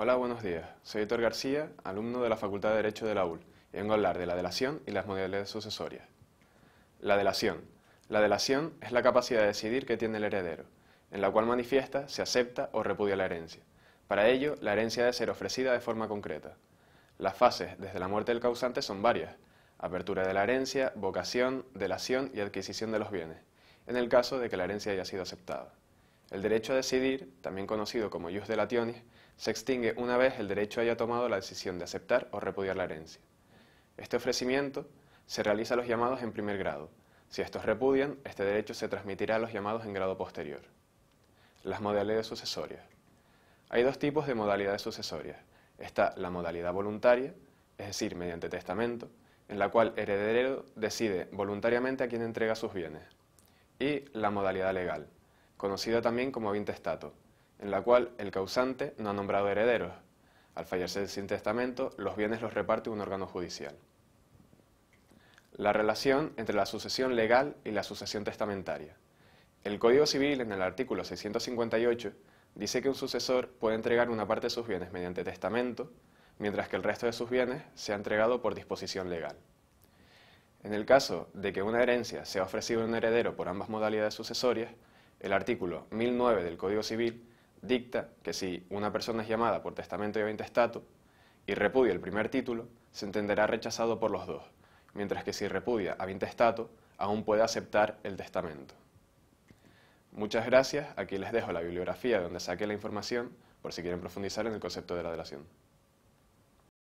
Hola, buenos días. Soy Héctor García, alumno de la Facultad de Derecho de la UL, y vengo a hablar de la delación y las modalidades sucesorias. La delación. La delación es la capacidad de decidir que tiene el heredero, en la cual manifiesta, se acepta o repudia la herencia. Para ello, la herencia debe ser ofrecida de forma concreta. Las fases desde la muerte del causante son varias. Apertura de la herencia, vocación, delación y adquisición de los bienes, en el caso de que la herencia haya sido aceptada. El derecho a decidir, también conocido como jus delationis, se extingue una vez el derecho haya tomado la decisión de aceptar o repudiar la herencia. Este ofrecimiento se realiza a los llamados en primer grado. Si estos repudian, este derecho se transmitirá a los llamados en grado posterior. Las modalidades sucesorias. Hay dos tipos de modalidades sucesorias. Está la modalidad voluntaria, es decir, mediante testamento, en la cual el heredero decide voluntariamente a quién entrega sus bienes. Y la modalidad legal, conocida también como vintestato, en la cual el causante no ha nombrado herederos. Al fallecer sin testamento, los bienes los reparte un órgano judicial. La relación entre la sucesión legal y la sucesión testamentaria. El Código Civil, en el artículo 658, dice que un sucesor puede entregar una parte de sus bienes mediante testamento, mientras que el resto de sus bienes se ha entregado por disposición legal. En el caso de que una herencia sea ofrecida a un heredero por ambas modalidades sucesorias, el artículo 1009 del Código Civil dicta que si una persona es llamada por testamento y intestato y repudia el primer título, se entenderá rechazado por los dos, mientras que si repudia a aún puede aceptar el testamento. Muchas gracias, aquí les dejo la bibliografía donde saqué la información por si quieren profundizar en el concepto de la delación.